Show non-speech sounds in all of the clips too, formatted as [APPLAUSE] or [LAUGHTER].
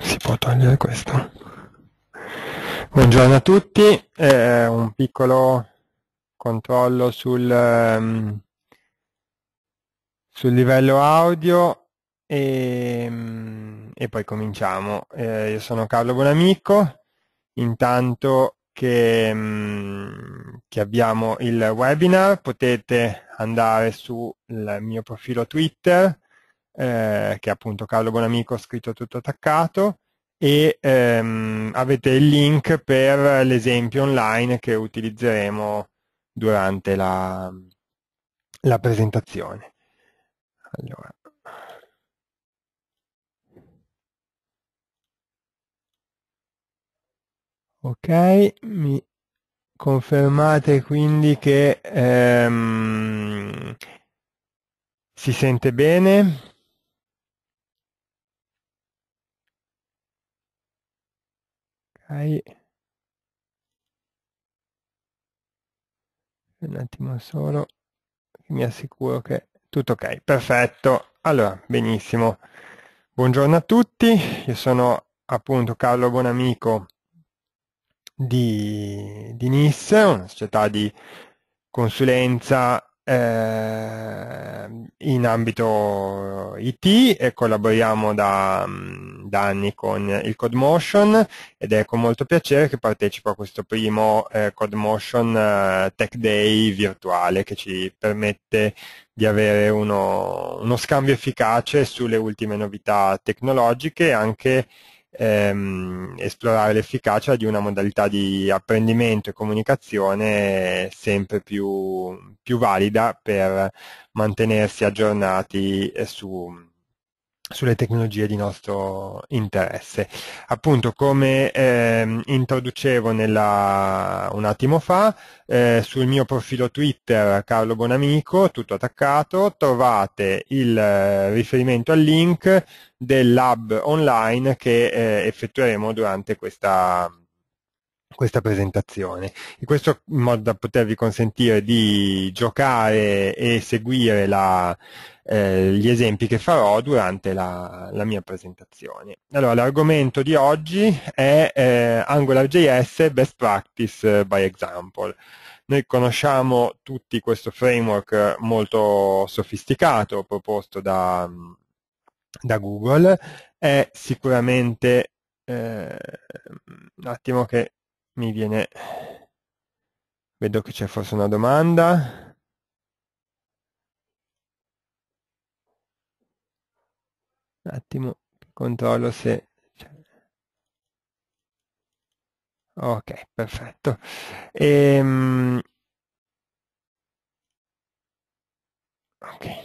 si può togliere questo buongiorno a tutti eh, un piccolo controllo sul, um, sul livello audio e, e poi cominciamo eh, io sono Carlo Bonamico intanto che, um, che abbiamo il webinar potete andare sul mio profilo Twitter eh, che è appunto Carlo Bonamico scritto tutto attaccato, e ehm, avete il link per l'esempio online che utilizzeremo durante la, la presentazione. Allora. Ok, mi confermate quindi che ehm, si sente bene? ok un attimo solo mi assicuro che tutto ok perfetto allora benissimo buongiorno a tutti io sono appunto Carlo Bonamico di, di NIS, una società di consulenza Ehm, in ambito IT e collaboriamo da, mm, da, anni con il CodeMotion ed è con molto piacere che partecipo a questo primo eh, CodeMotion eh, Tech Day virtuale che ci permette di avere uno, uno scambio efficace sulle ultime novità tecnologiche e anche ehm, esplorare l'efficacia di una modalità di apprendimento e comunicazione sempre più, più valida per mantenersi aggiornati su, sulle tecnologie di nostro interesse. Appunto, come eh, introducevo nella, un attimo fa, eh, sul mio profilo Twitter Carlo Bonamico, tutto attaccato, trovate il eh, riferimento al link del lab online che eh, effettueremo durante questa questa presentazione. E questo in modo da potervi consentire di giocare e seguire la, eh, gli esempi che farò durante la, la mia presentazione. Allora, l'argomento di oggi è eh, AngularJS Best Practice by Example. Noi conosciamo tutti questo framework molto sofisticato proposto da, da Google, è sicuramente eh, un attimo che mi viene vedo che c'è forse una domanda un attimo controllo se ok perfetto ehm... ok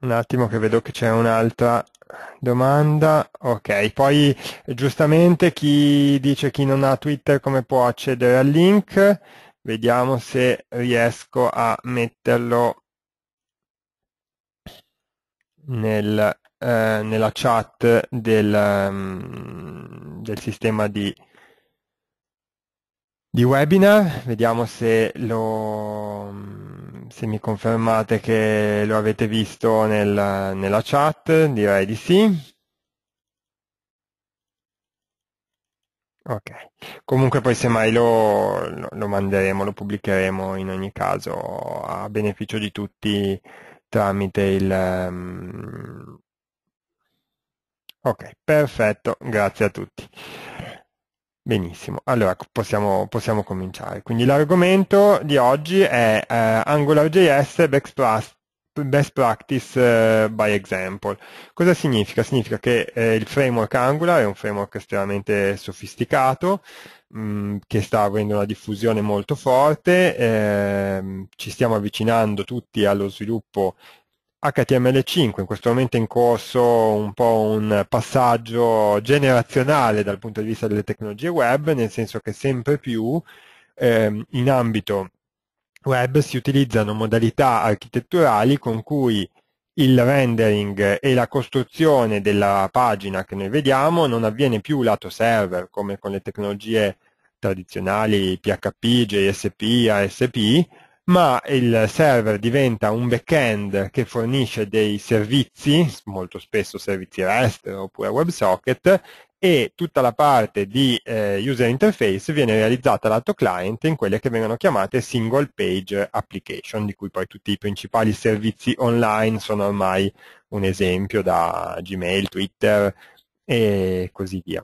Un attimo che vedo che c'è un'altra domanda. Ok, poi giustamente chi dice chi non ha Twitter come può accedere al link. Vediamo se riesco a metterlo nel, eh, nella chat del, mm, del sistema di, di webinar. Vediamo se lo mm, se mi confermate che lo avete visto nel, nella chat, direi di sì. Ok, comunque poi semmai lo, lo manderemo, lo pubblicheremo in ogni caso a beneficio di tutti tramite il... Um... Ok, perfetto, grazie a tutti. Benissimo, allora possiamo, possiamo, cominciare. Quindi l'argomento di oggi è eh, AngularJS best, best, Practice eh, by Example. Cosa significa? Significa che eh, il framework Angular è un framework estremamente sofisticato, mh, mm, che sta avendo una diffusione molto forte, ehm, ci stiamo avvicinando tutti allo sviluppo HTML5, in questo momento è in corso un po' un passaggio generazionale dal punto di vista delle tecnologie web, nel senso che sempre più ehm, in ambito web si utilizzano modalità architetturali con cui il rendering e la costruzione della pagina che noi vediamo non avviene più lato server, come con le tecnologie tradizionali PHP, JSP, ASP, ma il server diventa un backend che fornisce dei servizi, molto spesso servizi REST oppure WebSocket, e tutta la parte di eh, user interface viene realizzata lato client in quelle che vengono chiamate single page application, di cui poi tutti i principali servizi online sono ormai un esempio da Gmail, Twitter e così via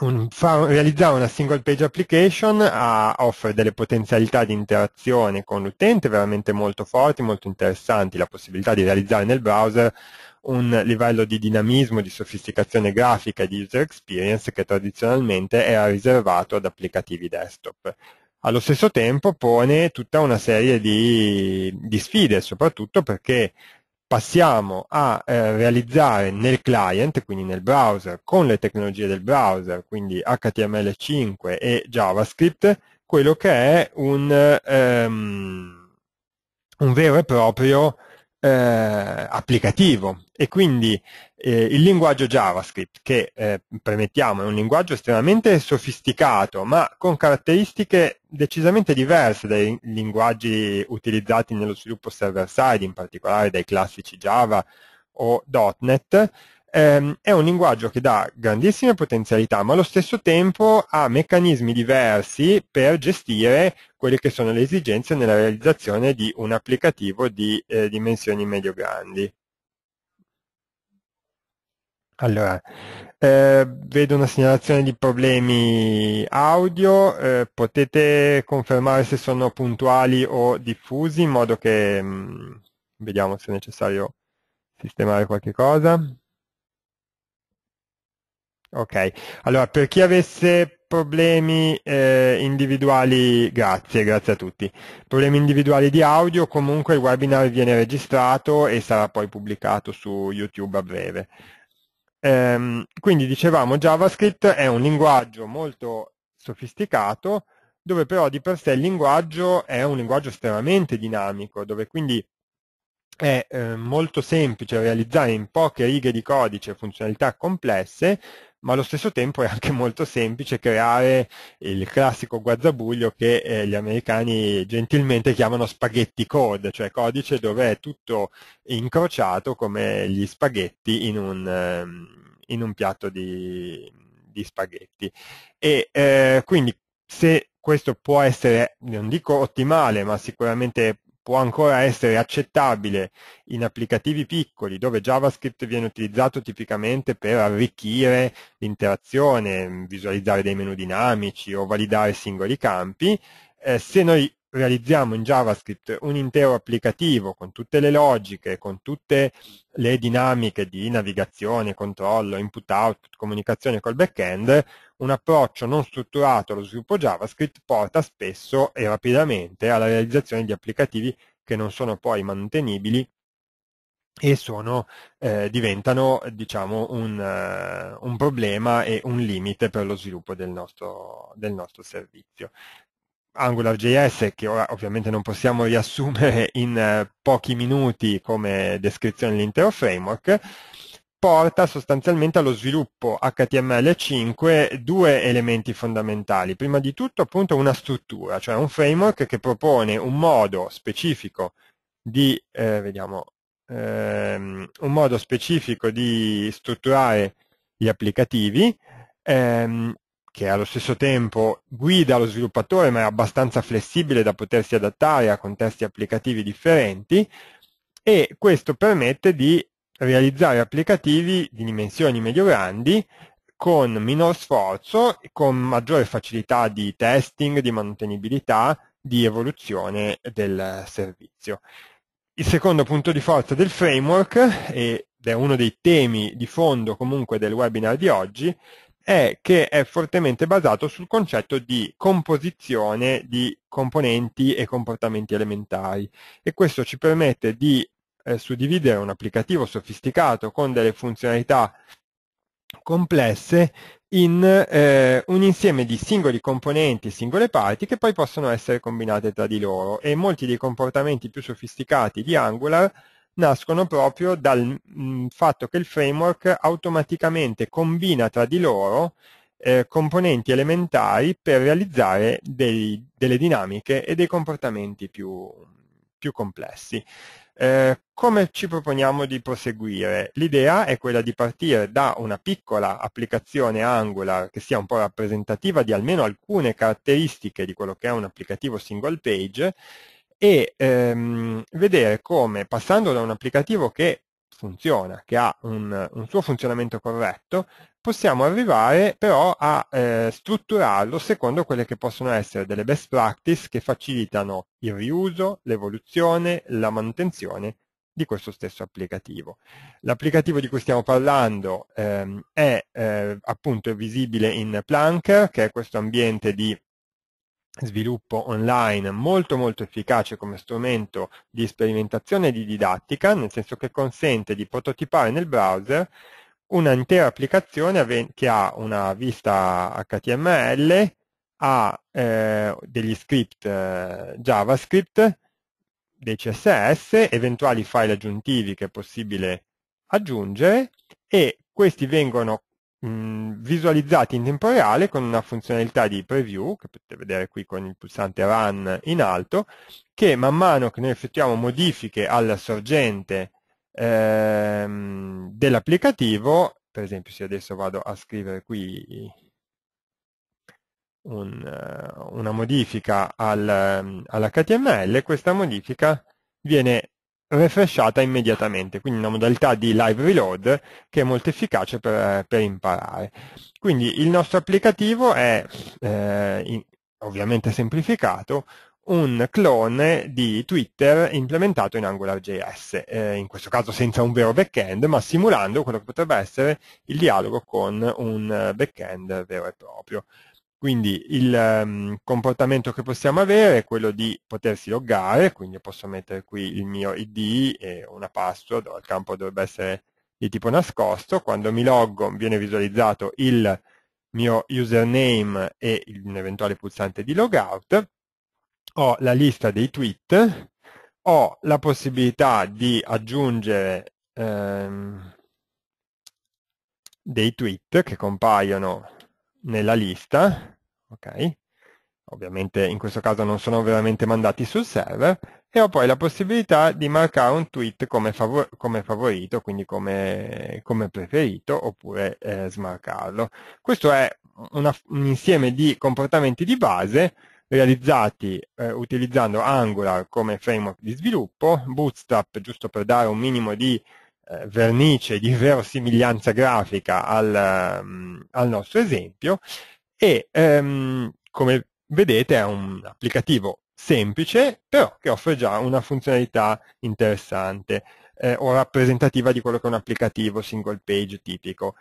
un, fa, realizzare una single page application ha, offre delle potenzialità di interazione con l'utente veramente molto forti, molto interessanti, la possibilità di realizzare nel browser un livello di dinamismo, di sofisticazione grafica e di user experience che tradizionalmente era riservato ad applicativi desktop. Allo stesso tempo pone tutta una serie di, di sfide, soprattutto perché passiamo a eh, realizzare nel client, quindi nel browser, con le tecnologie del browser, quindi HTML5 e JavaScript, quello che è un, um, un vero e proprio eh, applicativo e quindi eh, il linguaggio JavaScript che eh, premettiamo è un linguaggio estremamente sofisticato ma con caratteristiche decisamente diverse dai linguaggi utilizzati nello sviluppo server side in particolare dai classici Java o .NET ehm, è un linguaggio che dà grandissime potenzialità, ma allo stesso tempo ha meccanismi diversi per gestire quelle che sono le esigenze nella realizzazione di un applicativo di eh, dimensioni medio-grandi. Allora, eh, vedo una segnalazione di problemi audio, eh, potete confermare se sono puntuali o diffusi in modo che mh, mm, vediamo se è necessario sistemare qualche cosa. Ok, allora per chi avesse problemi eh, individuali, grazie, grazie a tutti, problemi individuali di audio, comunque il webinar viene registrato e sarà poi pubblicato su YouTube a breve. Ehm, quindi dicevamo JavaScript è un linguaggio molto sofisticato, dove però di per sé il linguaggio è un linguaggio estremamente dinamico, dove quindi è eh, molto semplice realizzare in poche righe di codice funzionalità complesse, ma allo stesso tempo è anche molto semplice creare il classico guazzabuglio che eh, gli americani gentilmente chiamano spaghetti code, cioè codice dove è tutto incrociato come gli spaghetti in un, ehm, in un piatto di, di, spaghetti. E eh, quindi se questo può essere, non dico ottimale, ma sicuramente può ancora essere accettabile in applicativi piccoli dove JavaScript viene utilizzato tipicamente per arricchire l'interazione, mm, visualizzare dei menu dinamici o validare singoli campi, eh, se noi realizziamo in JavaScript un intero applicativo con tutte le logiche, con tutte le dinamiche di navigazione, controllo, input-output, comunicazione col back-end, un approccio non strutturato allo sviluppo JavaScript porta spesso e rapidamente alla realizzazione di applicativi che non sono poi mantenibili e sono, eh, diventano diciamo, un, uh, un, problema e un limite per lo sviluppo del nostro, del nostro servizio. AngularJS, che ora ovviamente non possiamo riassumere in uh, pochi minuti come descrizione dell'intero framework, porta sostanzialmente allo sviluppo HTML5 due elementi fondamentali. Prima di tutto appunto una struttura, cioè un framework che propone un modo specifico di, eh, vediamo, ehm, un modo specifico di strutturare gli applicativi ehm, che allo stesso tempo guida lo sviluppatore ma è abbastanza flessibile da potersi adattare a contesti applicativi differenti e questo permette di realizzare applicativi di dimensioni medio-grandi con minor sforzo e con maggiore facilità di testing, di mantenibilità, di evoluzione del servizio. Il secondo punto di forza del framework, ed è uno dei temi di fondo comunque del webinar di oggi, è che è fortemente basato sul concetto di composizione di componenti e comportamenti elementari e questo ci permette di eh, suddividere un applicativo sofisticato con delle funzionalità complesse in eh, un insieme di singoli componenti, e singole parti che poi possono essere combinate tra di loro e molti dei comportamenti più sofisticati di Angular nascono proprio dal mh, mm, fatto che il framework automaticamente combina tra di loro eh, componenti elementari per realizzare dei, delle dinamiche e dei comportamenti più, più complessi. Eh, come ci proponiamo di proseguire? L'idea è quella di partire da una piccola applicazione Angular che sia un po' rappresentativa di almeno alcune caratteristiche di quello che è un applicativo single page e ehm, vedere come passando da un applicativo che funziona, che ha un, un suo funzionamento corretto, possiamo arrivare però a eh, strutturarlo secondo quelle che possono essere delle best practice che facilitano il riuso, l'evoluzione, la manutenzione di questo stesso applicativo. L'applicativo di cui stiamo parlando ehm, è eh, appunto visibile in Planker, che è questo ambiente di sviluppo online molto molto efficace come strumento di sperimentazione e di didattica, nel senso che consente di prototipare nel browser un'intera applicazione che ha una vista HTML, ha eh, degli script eh, JavaScript, dei CSS, eventuali file aggiuntivi che è possibile aggiungere e questi vengono mh, mm, visualizzati in tempo reale con una funzionalità di preview, che potete vedere qui con il pulsante run in alto, che man mano che noi effettuiamo modifiche alla sorgente ehm, dell'applicativo, per esempio se adesso vado a scrivere qui un, eh, una modifica al, ehm, all'HTML, questa modifica viene refreshata immediatamente, quindi una modalità di live reload che è molto efficace per, per imparare. Quindi il nostro applicativo è, eh, in, ovviamente semplificato, un clone di Twitter implementato in AngularJS, eh, in questo caso senza un vero backend, ma simulando quello che potrebbe essere il dialogo con un eh, backend vero e proprio. Quindi il um, comportamento che possiamo avere è quello di potersi loggare, quindi posso mettere qui il mio ID e una password, il campo dovrebbe essere di tipo nascosto, quando mi loggo viene visualizzato il mio username e un eventuale pulsante di logout, ho la lista dei tweet, ho la possibilità di aggiungere ehm, dei tweet che compaiono nella lista, ok? Ovviamente in questo caso non sono veramente mandati sul server, e ho poi la possibilità di marcare un tweet come, favor come favorito, quindi come, come preferito, oppure eh, smarcarlo. Questo è una, un insieme di comportamenti di base realizzati eh, utilizzando Angular come framework di sviluppo, Bootstrap giusto per dare un minimo di eh, vernice di [LAUGHS] verosimiglianza grafica al, ehm, al nostro esempio e ehm, come vedete è un applicativo semplice però che offre già una funzionalità interessante eh, o rappresentativa di quello che è un applicativo single page tipico.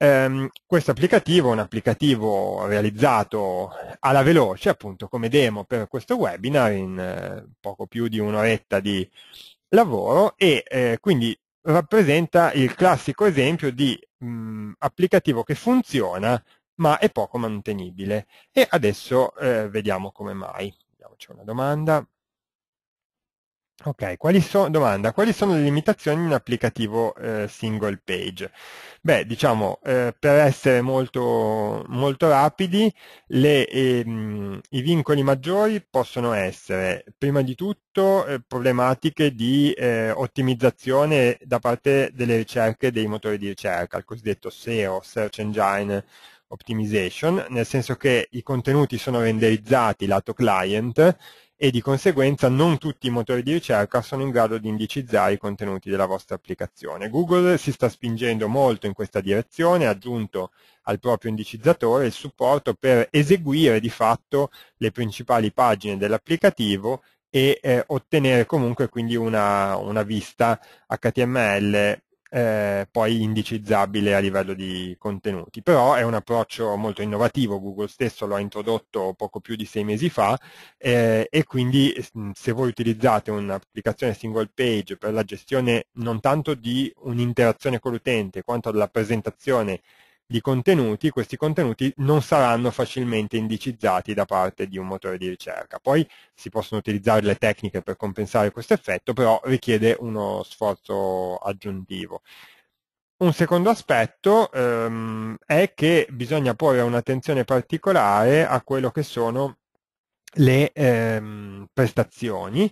Um, questo applicativo è un applicativo realizzato alla veloce, appunto come demo per questo webinar in eh, poco più di un'oretta di lavoro e eh, quindi rappresenta il classico esempio di mh, mm, applicativo che funziona ma è poco mantenibile. E adesso eh, vediamo come mai. Vediamoci una domanda. Ok, quali so, domanda, quali sono le limitazioni in un applicativo eh, single page? Beh, diciamo, eh, per essere molto, molto rapidi, le, ehm, i vincoli maggiori possono essere, prima di tutto, eh, problematiche di eh, ottimizzazione da parte delle ricerche dei motori di ricerca, il cosiddetto SEO, Search Engine Optimization, nel senso che i contenuti sono renderizzati lato client e di conseguenza non tutti i motori di ricerca sono in grado di indicizzare i contenuti della vostra applicazione. Google si sta spingendo molto in questa direzione, ha aggiunto al proprio indicizzatore il supporto per eseguire di fatto le principali pagine dell'applicativo e eh, ottenere comunque quindi una, una vista HTML eh, poi indicizzabile a livello di contenuti. Però è un approccio molto innovativo, Google stesso lo ha introdotto poco più di sei mesi fa eh, e quindi se voi utilizzate un'applicazione single page per la gestione non tanto di un'interazione con l'utente quanto della presentazione di contenuti, questi contenuti non saranno facilmente indicizzati da parte di un motore di ricerca. Poi si possono utilizzare le tecniche per compensare questo effetto, però richiede uno sforzo aggiuntivo. Un secondo aspetto ehm, è che bisogna porre un'attenzione particolare a quello che sono le ehm, prestazioni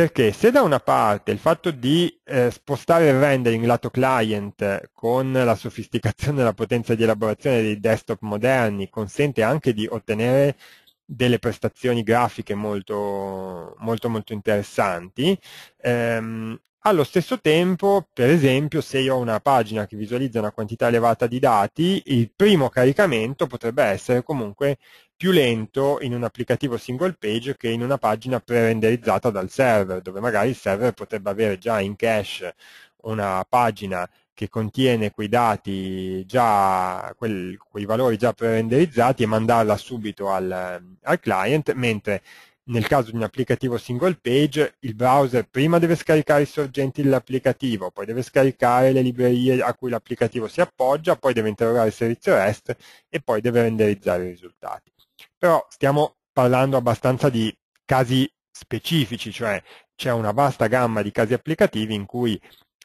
perché se da una parte il fatto di eh, spostare il rendering lato client eh, con la sofisticazione e la potenza di elaborazione dei desktop moderni consente anche di ottenere delle prestazioni grafiche molto, molto, molto interessanti, ehm, allo stesso tempo, per esempio, se io ho una pagina che visualizza una quantità elevata di dati, il primo caricamento potrebbe essere comunque più lento in un applicativo single page che in una pagina pre-renderizzata dal server, dove magari il server potrebbe avere già in cache una pagina che contiene quei dati già, quel, quei valori già pre-renderizzati e mandarla subito al, al client, mentre nel caso di un applicativo single page, il browser prima deve scaricare i sorgenti dell'applicativo, poi deve scaricare le librerie a cui l'applicativo si appoggia, poi deve interrogare il servizio REST e poi deve renderizzare i risultati. Però stiamo parlando abbastanza di casi specifici, cioè c'è una vasta gamma di casi applicativi in cui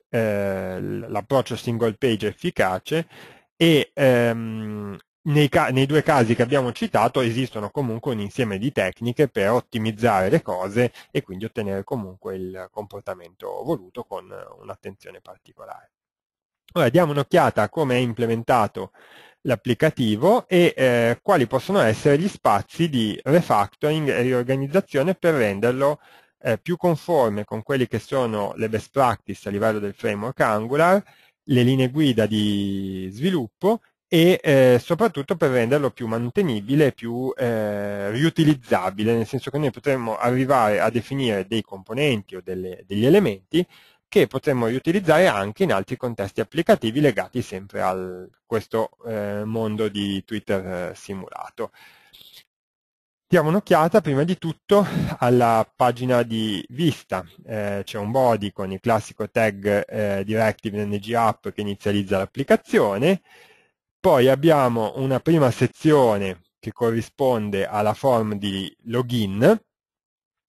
eh, l'approccio single page è efficace e ehm, nei, nei, due casi che abbiamo citato esistono comunque un insieme di tecniche per ottimizzare le cose e quindi ottenere comunque il comportamento voluto con un'attenzione particolare. Ora diamo un'occhiata a come è implementato l'applicativo e eh, quali possono essere gli spazi di refactoring e riorganizzazione per renderlo eh, più conforme con quelle che sono le best practice a livello del framework Angular, le linee guida di sviluppo e eh, soprattutto per renderlo più mantenibile più eh, riutilizzabile, nel senso che noi potremmo arrivare a definire dei componenti o delle, degli elementi che potremmo riutilizzare anche in altri contesti applicativi legati sempre a questo eh, mondo di Twitter eh, simulato. Diamo un'occhiata prima di tutto alla pagina di vista, eh, c'è un body con il classico tag eh, directive ng app che inizializza l'applicazione, poi abbiamo una prima sezione che corrisponde alla form di login,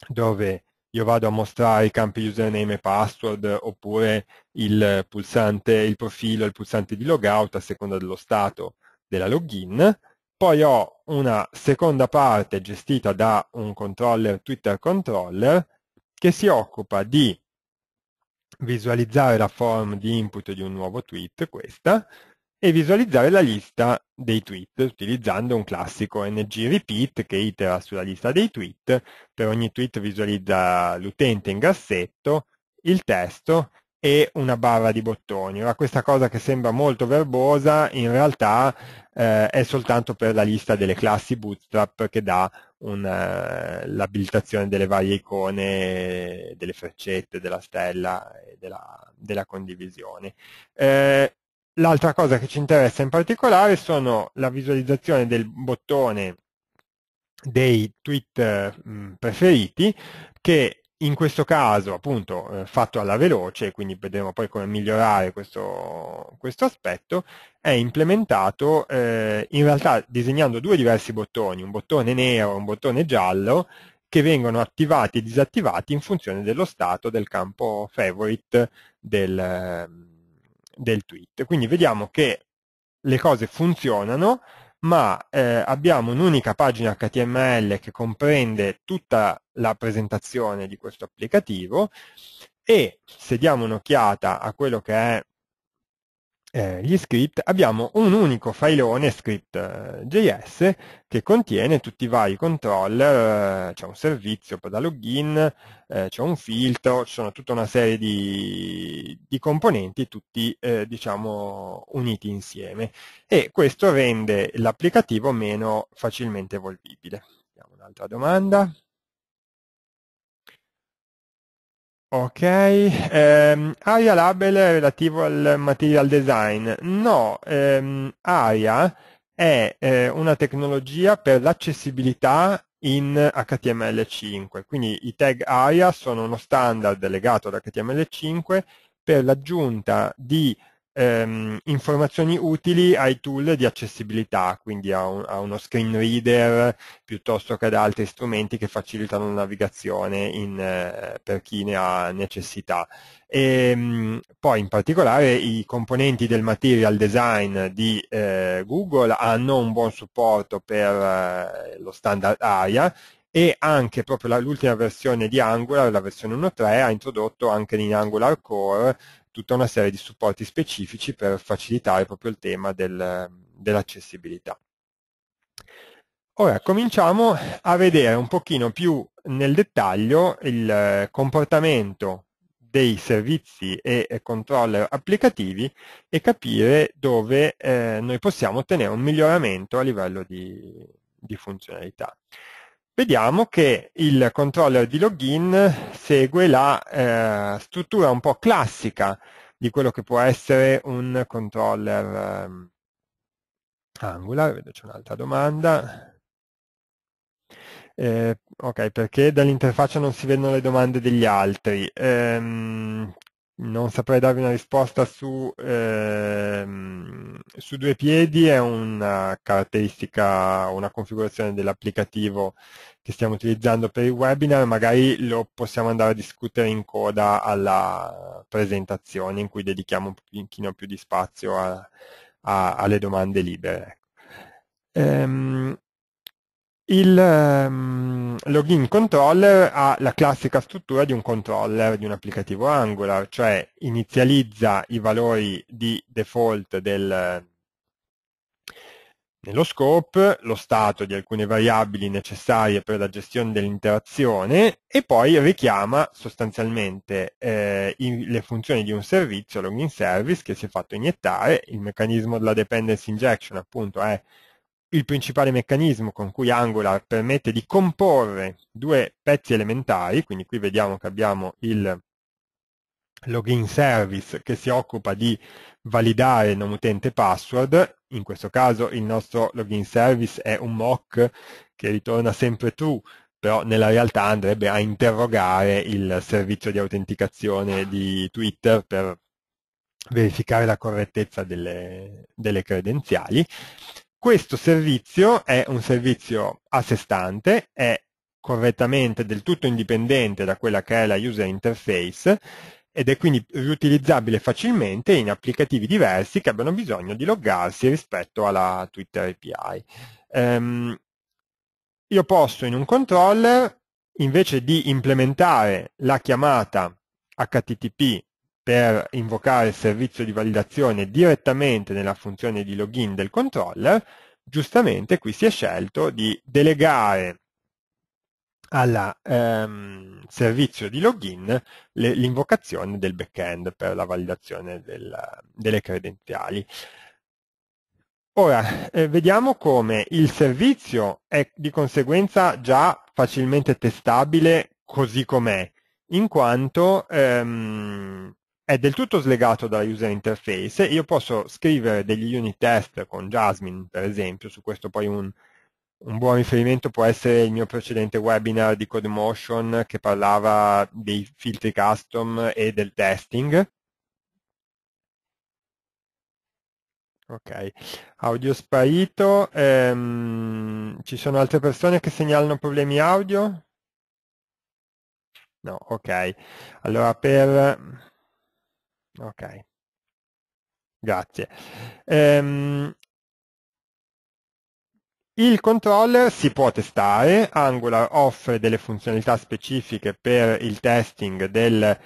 dove io vado a mostrare i campi username e password oppure il pulsante, il profilo, il pulsante di logout a seconda dello stato della login. Poi ho una seconda parte gestita da un controller Twitter controller che si occupa di visualizzare la form di input di un nuovo tweet, questa, e visualizzare la lista dei tweet utilizzando un classico ng repeat che itera sulla lista dei tweet, per ogni tweet visualizza l'utente in grassetto, il testo e una barra di bottoni. Ora questa cosa che sembra molto verbosa in realtà eh, è soltanto per la lista delle classi bootstrap che dà eh, l'abilitazione delle varie icone, delle freccette, della stella e della, della condivisione. Eh, L'altra cosa che ci interessa in particolare sono la visualizzazione del bottone dei tweet preferiti che in questo caso appunto eh, fatto alla veloce, quindi vedremo poi come migliorare questo, questo aspetto, è implementato eh, in realtà disegnando due diversi bottoni, un bottone nero e un bottone giallo, che vengono attivati e disattivati in funzione dello stato del campo favorite del, del tweet. Quindi vediamo che le cose funzionano, ma eh, abbiamo un'unica pagina HTML che comprende tutta la presentazione di questo applicativo e se diamo un'occhiata a quello che è eh, gli script, abbiamo un unico failone script.js eh, che contiene tutti i vari controller, eh, c'è un servizio da login, eh, c'è un filtro, ci sono tutta una serie di, di componenti tutti diciamo uniti insieme e questo rende l'applicativo meno facilmente evolvibile. Abbiamo un'altra domanda. Ok, um, ARIA Label è relativo al material design. No, um, ARIA è eh, una tecnologia per l'accessibilità in HTML5, quindi i tag ARIA sono uno standard legato ad HTML5 per l'aggiunta di ehm, informazioni utili ai tool di accessibilità, quindi a, un, a, uno screen reader piuttosto che ad altri strumenti che facilitano la navigazione in, eh, per chi ne ha necessità. E, ehm, poi in particolare i componenti del material design di eh, Google hanno un buon supporto per eh, lo standard ARIA e anche proprio l'ultima versione di Angular, la versione 1.3, ha introdotto anche in Angular Core tutta una serie di supporti specifici per facilitare proprio il tema del, dell'accessibilità. Ora cominciamo a vedere un pochino più nel dettaglio il eh, comportamento dei servizi e controller applicativi e capire dove eh, noi possiamo ottenere un miglioramento a livello di, di funzionalità vediamo che il controller di login segue la eh, struttura un po' classica di quello che può essere un controller eh, Angular. Vedo c'è un'altra domanda. Eh, ok, perché dall'interfaccia non si vedono le domande degli altri? Eh, non saprei darvi una risposta su, ehm, su due piedi, è una caratteristica, una configurazione dell'applicativo che stiamo utilizzando per il webinar, magari lo possiamo andare a discutere in coda alla presentazione in cui dedichiamo un pochino più di spazio a, a, alle domande libere. Ehm, il um, login controller ha la classica struttura di un controller di un applicativo Angular, cioè inizializza i valori di default del, nello scope, lo stato di alcune variabili necessarie per la gestione dell'interazione e poi richiama sostanzialmente eh, in, le funzioni di un servizio, login service, che si è fatto iniettare, il meccanismo della dependency injection appunto è il principale meccanismo con cui Angular permette di comporre due pezzi elementari, quindi qui vediamo che abbiamo il login service che si occupa di validare il nome utente password, in questo caso il nostro login service è un mock che ritorna sempre true, però nella realtà andrebbe a interrogare il servizio di autenticazione di Twitter per verificare la correttezza delle, delle credenziali questo servizio è un servizio a sé stante, è correttamente del tutto indipendente da quella che è la user interface ed è quindi riutilizzabile facilmente in applicativi diversi che abbiano bisogno di loggarsi rispetto alla Twitter API. Um, ehm, io posso in un controller, invece di implementare la chiamata HTTP per invocare il servizio di validazione direttamente nella funzione di login del controller, giustamente qui si è scelto di delegare al ehm, servizio di login l'invocazione del backend per la validazione del, delle credenziali. Ora, eh, vediamo come il servizio è di conseguenza già facilmente testabile così com'è, in quanto ehm, è del tutto slegato dalla user interface io posso scrivere degli unit test con Jasmine, per esempio, su questo poi un, un buon riferimento può essere il mio precedente webinar di CodeMotion che parlava dei filtri custom e del testing. Ok, audio sparito. Ehm, ci sono altre persone che segnalano problemi audio? No, ok. Allora per Ok, grazie. Ehm, il controller si può testare, Angular offre delle funzionalità specifiche per il testing del,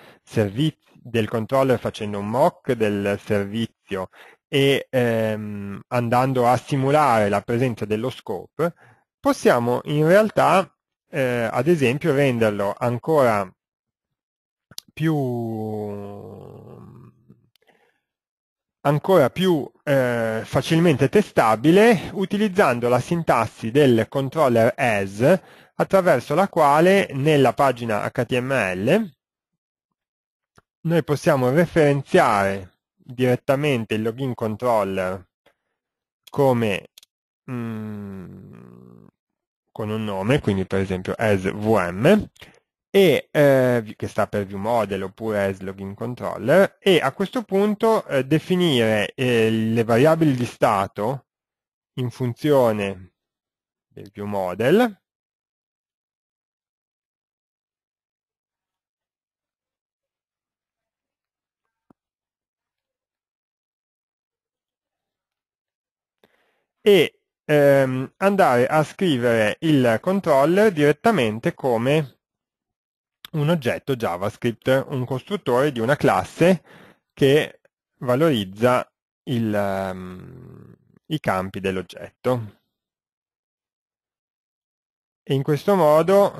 del controller facendo un mock del servizio e ehm, andando a simulare la presenza dello scope, possiamo in realtà eh, ad esempio renderlo ancora più ancora più eh, facilmente testabile utilizzando la sintassi del controller as attraverso la quale nella pagina HTML noi possiamo referenziare direttamente il login controller come mm, con un nome, quindi per esempio as vm e, eh, che sta per ViewModel oppure SLogin Controller, e a questo punto eh, definire eh, le variabili di stato in funzione del ViewModel, e ehm, andare a scrivere il controller direttamente come un oggetto JavaScript, un costruttore di una classe che valorizza il, um, i campi dell'oggetto. in questo modo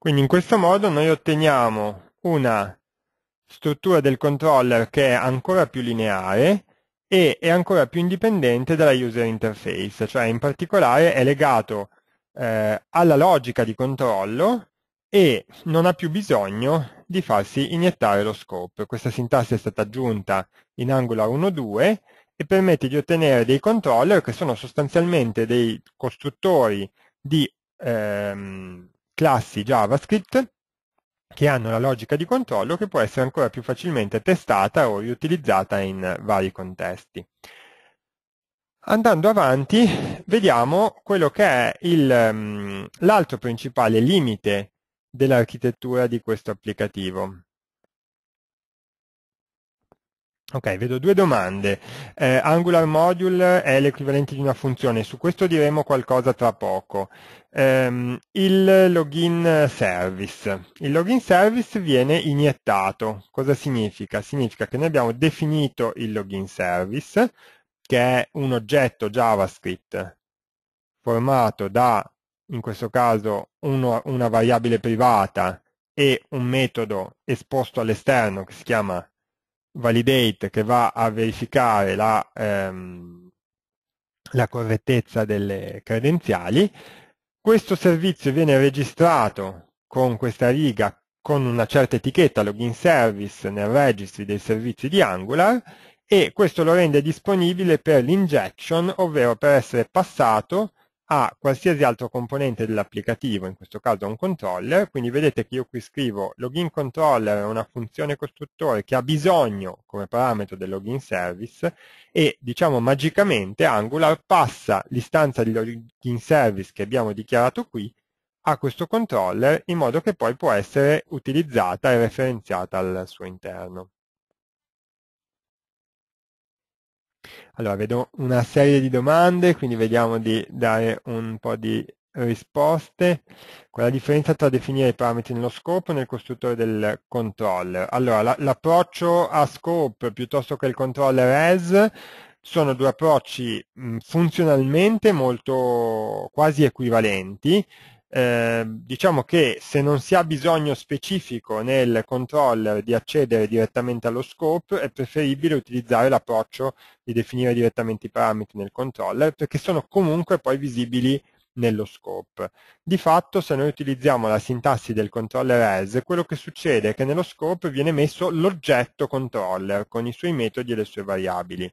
Quindi in questo modo noi otteniamo una struttura del controller che è ancora più lineare e è ancora più indipendente dalla user interface, cioè in particolare è legato eh, alla logica di controllo e non ha più bisogno di farsi iniettare lo scope. Questa sintassi è stata aggiunta in Angular 1.2 e permette di ottenere dei controller che sono sostanzialmente dei costruttori di ehm, classi JavaScript che hanno la logica di controllo che può essere ancora più facilmente testata o riutilizzata in vari contesti. Andando avanti vediamo quello che è mm, l'altro principale limite dell'architettura di questo applicativo. Ok, vedo due domande. Eh, Angular module è l'equivalente di una funzione, su questo diremo qualcosa tra poco. Eh, il login service. Il login service viene iniettato. Cosa significa? Significa che noi abbiamo definito il login service, che è un oggetto JavaScript formato da, in questo caso, uno, una variabile privata e un metodo esposto all'esterno che si chiama validate che va a verificare la, ehm, la correttezza delle credenziali. Questo servizio viene registrato con questa riga con una certa etichetta login service nel registry dei servizi di Angular e questo lo rende disponibile per l'injection, ovvero per essere passato a qualsiasi altro componente dell'applicativo, in questo caso a un controller, quindi vedete che io qui scrivo login controller è una funzione costruttore che ha bisogno come parametro del login service e diciamo magicamente Angular passa l'istanza di login service che abbiamo dichiarato qui a questo controller in modo che poi può essere utilizzata e referenziata al suo interno. Allora, vedo una serie di domande, quindi vediamo di dare un po' di risposte. Qual è la differenza tra definire i parametri nello scope e nel costruttore del controller? Allora, l'approccio a scope piuttosto che il controller as sono due approcci funzionalmente molto quasi equivalenti, Ehm, diciamo che se non si ha bisogno specifico nel controller di accedere direttamente allo scope è preferibile utilizzare l'approccio di definire direttamente i parametri nel controller perché sono comunque poi visibili nello scope. Di fatto se noi utilizziamo la sintassi del controller as, quello che succede è che nello scope viene messo l'oggetto controller con i suoi metodi e le sue variabili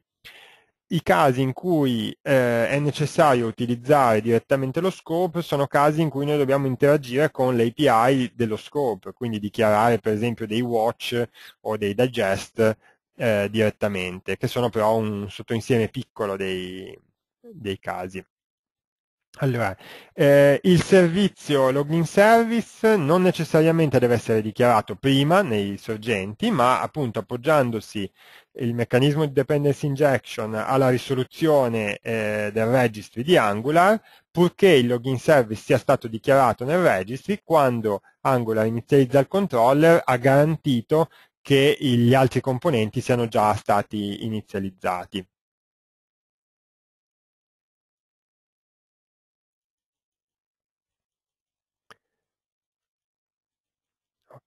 i casi in cui eh, è necessario utilizzare direttamente lo scope sono casi in cui noi dobbiamo interagire con l'API dello scope, quindi dichiarare per esempio dei watch o dei digest eh, direttamente, che sono però un sottoinsieme piccolo dei, dei casi. Allora, eh, il servizio login service non necessariamente deve essere dichiarato prima nei sorgenti, ma appunto appoggiandosi il meccanismo di dependency injection alla risoluzione eh, del registry di Angular, purché il login service sia stato dichiarato nel registry quando Angular inizializza il controller ha garantito che gli altri componenti siano già stati inizializzati.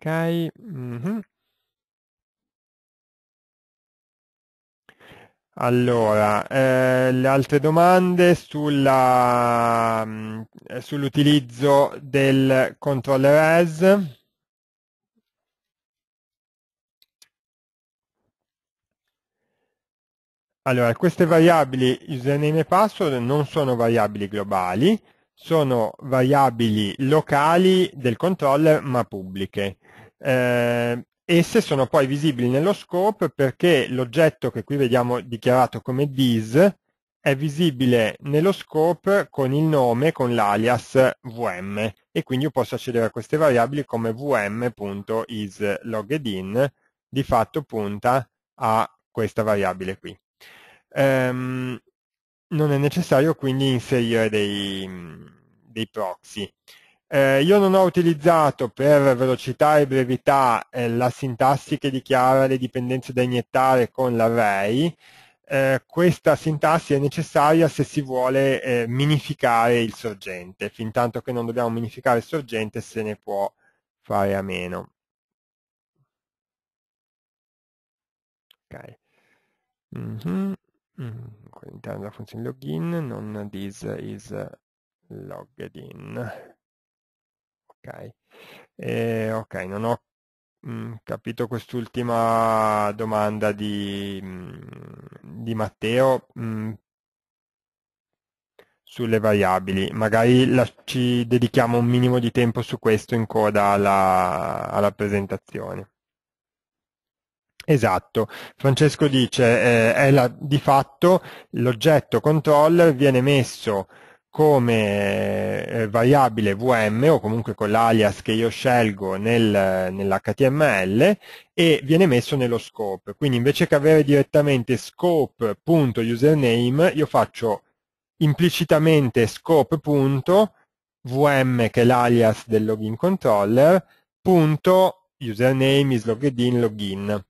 ok. Mm-hmm. Allora, eh, le altre domande sulla, eh, sull'utilizzo del controller as. Allora, queste variabili username e password non sono variabili globali, sono variabili locali del controller ma pubbliche. Eh, esse sono poi visibili nello scope perché l'oggetto che qui vediamo dichiarato come dis è visibile nello scope con il nome, con l'alias vm e quindi io posso accedere a queste variabili come vm.isLoggedIn di fatto punta a questa variabile qui. Ehm, non è necessario quindi inserire dei, dei proxy. Eh, io non ho utilizzato per velocità e brevità eh, la sintassi che dichiara le dipendenze da iniettare con l'array. Eh, questa sintassi è necessaria se si vuole eh, minificare il sorgente. Fintanto che non dobbiamo minificare il sorgente se ne può fare a meno. Ok. Mhm. Mm -hmm. Mm All'interno della funzione login, non this is logged in ok, eh, ok, non ho mm, capito quest'ultima domanda di, mm, di Matteo mm, sulle variabili. Magari la, ci dedichiamo un minimo di tempo su questo in coda alla, alla presentazione. Esatto, Francesco dice, eh, la, di fatto l'oggetto controller viene messo come eh, variabile VM o comunque con l'alias che io scelgo nel, nell'HTML e viene messo nello scope. Quindi invece che avere direttamente scope.username io faccio implicitamente scope.vm che è l'alias del login controller username is logged in login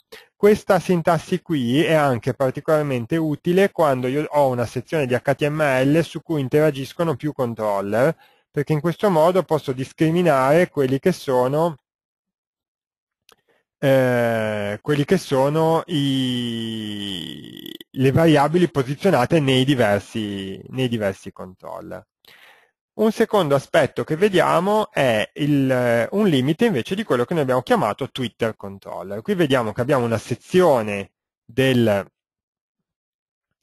questa sintassi qui è anche particolarmente utile quando io ho una sezione di HTML su cui interagiscono più controller, perché in questo modo posso discriminare quelli che sono, eh, quelli che sono i, le variabili posizionate nei diversi, nei diversi controller. Un secondo aspetto che vediamo è il, un limite invece di quello che noi abbiamo chiamato Twitter Controller. Qui vediamo che abbiamo una sezione del,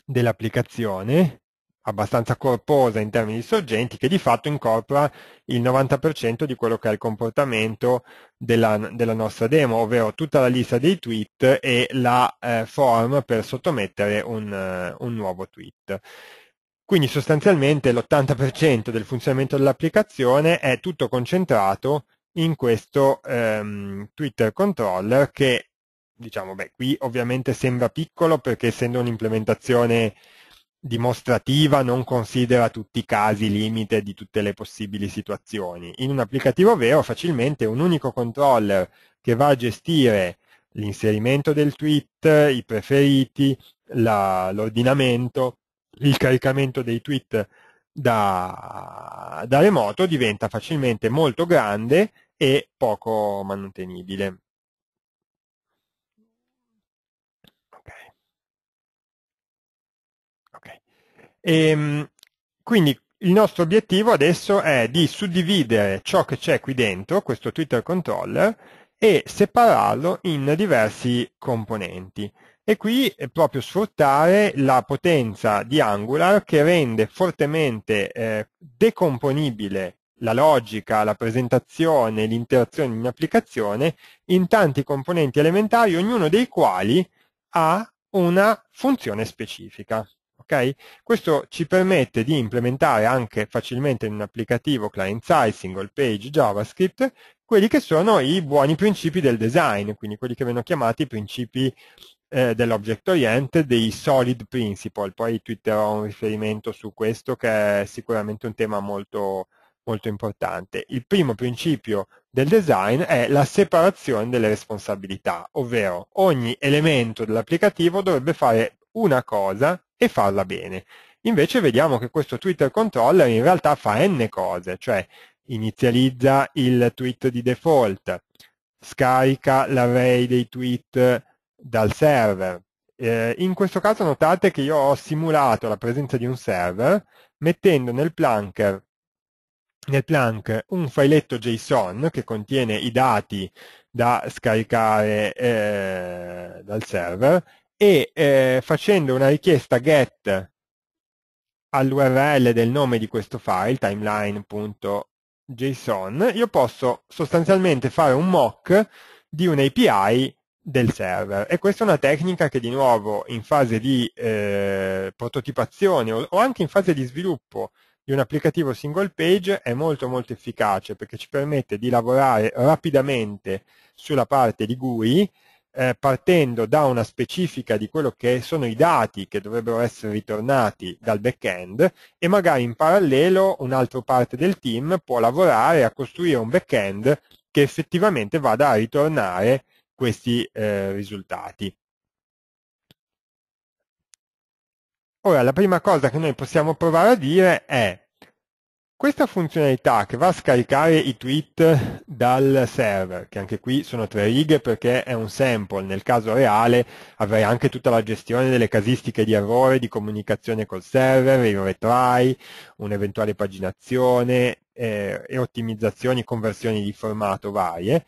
dell'applicazione abbastanza corposa in termini di sorgenti che di fatto incorpora il 90% di quello che è il comportamento della, della, nostra demo, ovvero tutta la lista dei tweet e la eh, form per sottomettere un, eh, un nuovo tweet. Quindi sostanzialmente l'80% del funzionamento dell'applicazione è tutto concentrato in questo ehm, Twitter controller che diciamo, beh, qui ovviamente sembra piccolo perché essendo un'implementazione dimostrativa non considera tutti i casi limite di tutte le possibili situazioni. In un applicativo vero facilmente un unico controller che va a gestire l'inserimento del tweet, i preferiti, l'ordinamento il caricamento dei tweet da, da remoto diventa facilmente molto grande e poco mantenibile. Okay. Okay. E, ehm, quindi il nostro obiettivo adesso è di suddividere ciò che c'è qui dentro, questo Twitter controller, e separarlo in diversi componenti. E qui è proprio sfruttare la potenza di Angular che rende fortemente eh, decomponibile la logica, la presentazione, l'interazione in applicazione in tanti componenti elementari, ognuno dei quali ha una funzione specifica. Okay? Questo ci permette di implementare anche facilmente in un applicativo client-side, single page, JavaScript, quelli che sono i buoni principi del design, quindi quelli che vengono chiamati principi eh, dell'object oriented, dei solid principle, poi twitterò un riferimento su questo che è sicuramente un tema molto, molto importante. Il primo principio del design è la separazione delle responsabilità, ovvero ogni elemento dell'applicativo dovrebbe fare una cosa e farla bene. Invece vediamo che questo Twitter controller in realtà fa n cose, cioè inizializza il tweet di default, scarica l'array dei tweet dal server. Eh, in questo caso notate che io ho simulato la presenza di un server mettendo nel Plunker nel Plunk un filetto JSON che contiene i dati da scaricare eh, dal server e eh, facendo una richiesta get all'URL del nome di questo file, timeline.json, io posso sostanzialmente fare un mock di un API del server e questa è una tecnica che di nuovo in fase di eh, prototipazione o, o, anche in fase di sviluppo di un applicativo single page è molto molto efficace perché ci permette di lavorare rapidamente sulla parte di GUI eh, partendo da una specifica di quello che sono i dati che dovrebbero essere ritornati dal back-end e magari in parallelo un'altra parte del team può lavorare a costruire un back-end che effettivamente vada a ritornare questi eh, risultati. Ora, la prima cosa che noi possiamo provare a dire è questa funzionalità che va a scaricare i tweet dal server, che anche qui sono tre righe perché è un sample, nel caso reale avrei anche tutta la gestione delle casistiche di errore, di comunicazione col server, i retry, un'eventuale paginazione eh, e ottimizzazioni, conversioni di formato varie,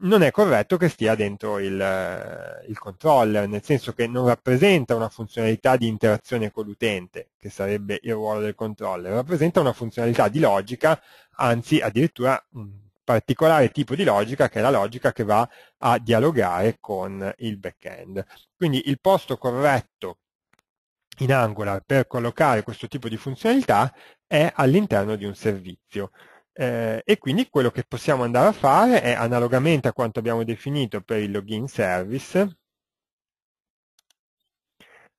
non è corretto che stia dentro il, eh, il, controller, nel senso che non rappresenta una funzionalità di interazione con l'utente, che sarebbe il ruolo del controller, rappresenta una funzionalità di logica, anzi addirittura un particolare tipo di logica che è la logica che va a dialogare con il backend. Quindi il posto corretto in Angular per collocare questo tipo di funzionalità è all'interno di un servizio eh, e quindi quello che possiamo andare a fare è analogamente a quanto abbiamo definito per il login service,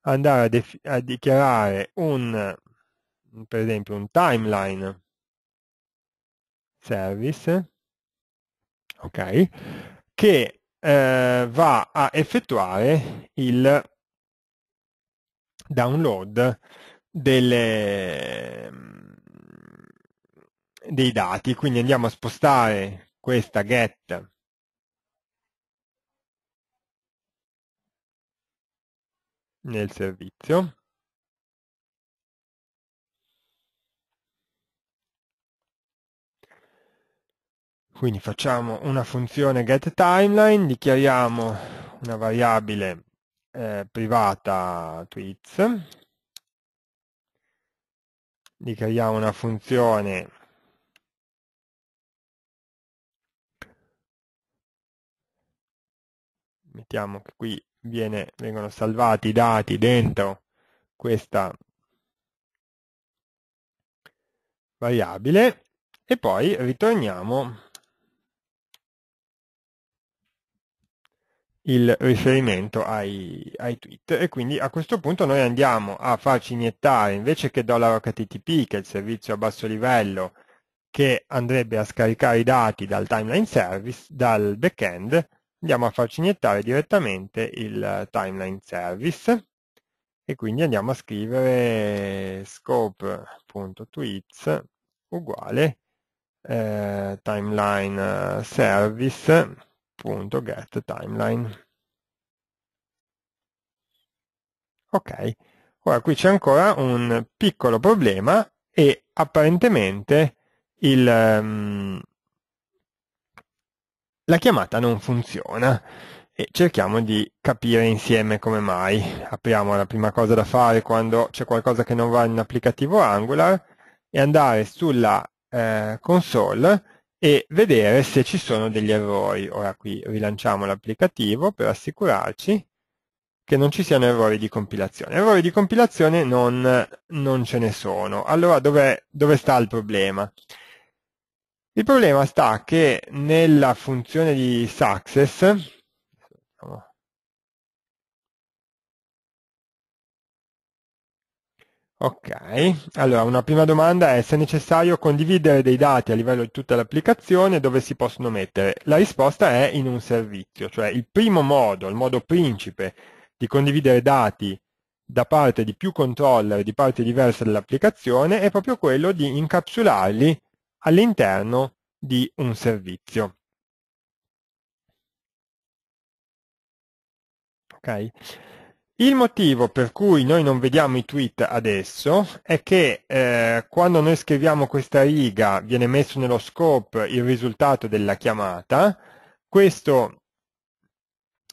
andare a, a dichiarare un, per esempio un timeline service, ok, che eh, va a effettuare il download delle, dei dati, quindi andiamo a spostare questa get nel servizio. Quindi facciamo una funzione getTimeline, dichiariamo una variabile eh, privata tweets, dichiariamo una funzione mettiamo che qui viene, vengono salvati i dati dentro questa variabile e poi ritorniamo il riferimento ai, ai, tweet e quindi a questo punto noi andiamo a farci iniettare invece che $http che è il servizio a basso livello che andrebbe a scaricare i dati dal timeline service, dal backend, andiamo a farci iniettare direttamente il eh, timeline service e quindi andiamo a scrivere scope.tweets uguale eh, timeline eh, service.get timeline. Ok, ora qui c'è ancora un piccolo problema e apparentemente il, um, la chiamata non funziona e cerchiamo di capire insieme come mai. Apriamo la prima cosa da fare quando c'è qualcosa che non va in un applicativo Angular e andare sulla eh, console e vedere se ci sono degli errori. Ora qui rilanciamo l'applicativo per assicurarci che non ci siano errori di compilazione. Errori di compilazione non, non ce ne sono. Allora dove sta il problema? Il problema sta che nella funzione di success, diciamo, Ok, allora una prima domanda è se è necessario condividere dei dati a livello di tutta l'applicazione dove si possono mettere. La risposta è in un servizio, cioè il primo modo, il modo principe di condividere dati da parte di più controller di parti diverse dell'applicazione è proprio quello di incapsularli all'interno di un servizio. Okay. Il motivo per cui noi non vediamo i tweet adesso è che eh, quando noi scriviamo questa riga viene messo nello scope il risultato della chiamata, questo,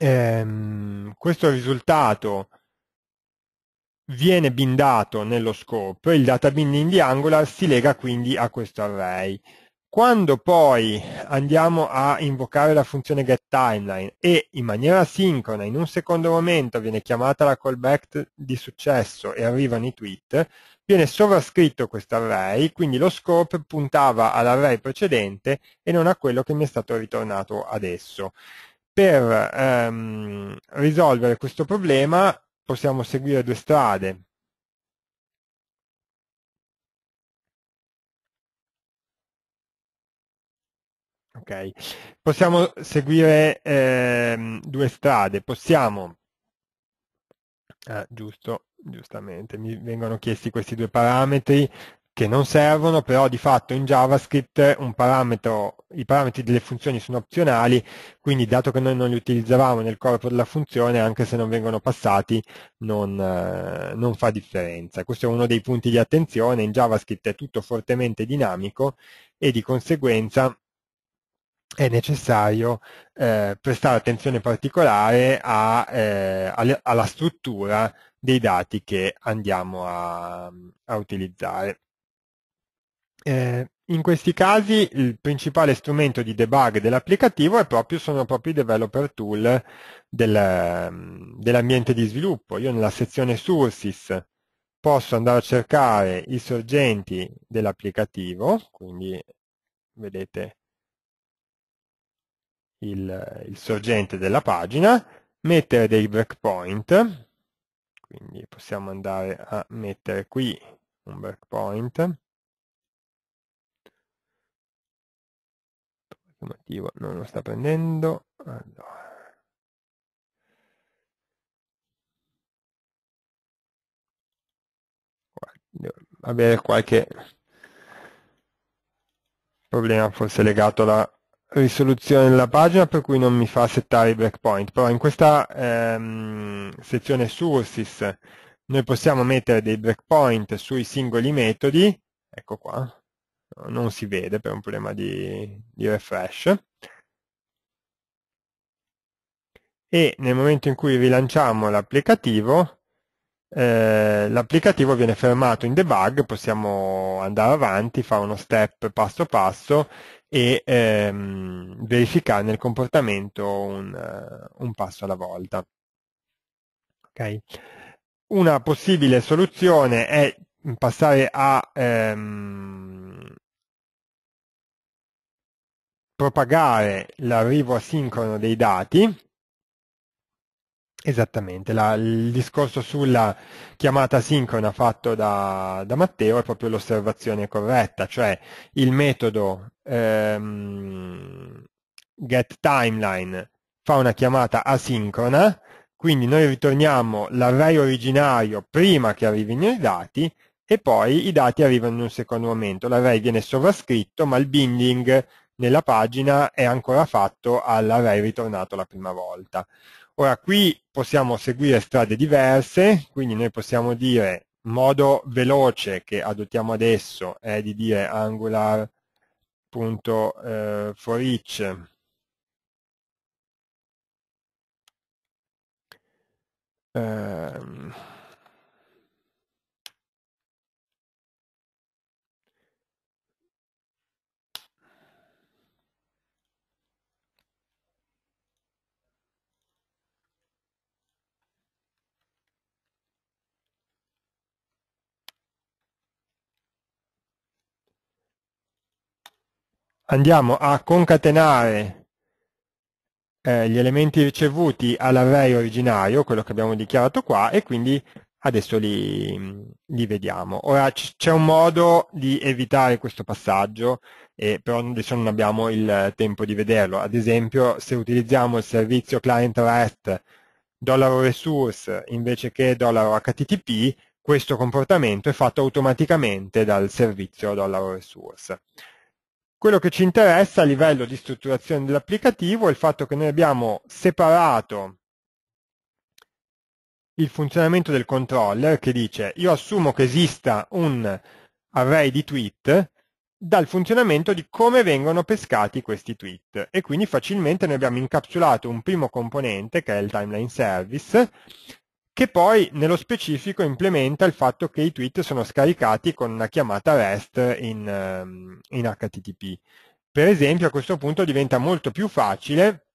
ehm, questo risultato viene bindato nello scope, il data binding di Angular si lega quindi a questo array. Quando poi andiamo a invocare la funzione getTimeline e in maniera sincrona in un secondo momento viene chiamata la callback di successo e arrivano i tweet, viene sovrascritto questo array, quindi lo scope puntava all'array precedente e non a quello che mi è stato ritornato adesso. Per ehm, risolvere questo problema possiamo seguire due strade. Okay. Possiamo seguire eh, due strade, possiamo, eh, giusto, giustamente, mi vengono chiesti questi due parametri, che non servono, però di fatto in JavaScript i parametri delle funzioni sono opzionali, quindi dato che noi non li utilizzavamo nel corpo della funzione, anche se non vengono passati, non, eh, non fa differenza. Questo è uno dei punti di attenzione, in JavaScript è tutto fortemente dinamico e di conseguenza è necessario eh, prestare attenzione particolare a, eh, alla struttura dei dati che andiamo a, a utilizzare eh, in questi casi il principale strumento di debug dell'applicativo proprio, sono proprio i developer tool del, mm, dell'ambiente di sviluppo. Io nella sezione sources posso andare a cercare i sorgenti dell'applicativo, quindi vedete il, il sorgente della pagina, mettere dei breakpoint, quindi possiamo andare a mettere qui un breakpoint, motivo non lo sta prendendo. Allora. Devo avere qualche problema forse legato alla risoluzione della pagina per cui non mi fa settare i breakpoint però in questa ehm, sezione sources noi possiamo mettere dei breakpoint sui singoli metodi ecco qua non si vede per un problema di, di refresh e nel momento in cui rilanciamo l'applicativo eh, l'applicativo viene fermato in debug, possiamo andare avanti, fare uno step passo passo e ehm, verificare nel comportamento un, un, passo alla volta. Okay. Una possibile soluzione è passare a ehm, propagare l'arrivo asincrono dei dati, esattamente, la, il discorso sulla chiamata asincrona fatto da, da Matteo è proprio l'osservazione corretta, cioè il metodo ehm, getTimeline fa una chiamata asincrona, quindi noi ritorniamo l'array originario prima che arrivino i dati e poi i dati arrivano in un secondo momento, l'array viene sovrascritto ma il binding nella pagina è ancora fatto all'array ritornato la prima volta. Ora qui possiamo seguire strade diverse, quindi noi possiamo dire modo veloce che adottiamo adesso è di dire angular.forEach eh, ehm, andiamo a concatenare eh, gli elementi ricevuti all'array originario, quello che abbiamo dichiarato qua, e quindi adesso li, li vediamo. Ora c'è un modo di evitare questo passaggio, eh, però adesso non abbiamo il tempo di vederlo. Ad esempio, se utilizziamo il servizio client REST $resource invece che $http, questo comportamento è fatto automaticamente dal servizio $resource. Quello che ci interessa a livello di strutturazione dell'applicativo è il fatto che noi abbiamo separato il funzionamento del controller che dice io assumo che esista un array di tweet dal funzionamento di come vengono pescati questi tweet e quindi facilmente noi abbiamo incapsulato un primo componente che è il timeline service che poi nello specifico implementa il fatto che i tweet sono scaricati con una chiamata REST in, ehm, in HTTP. Per esempio a questo punto diventa molto più facile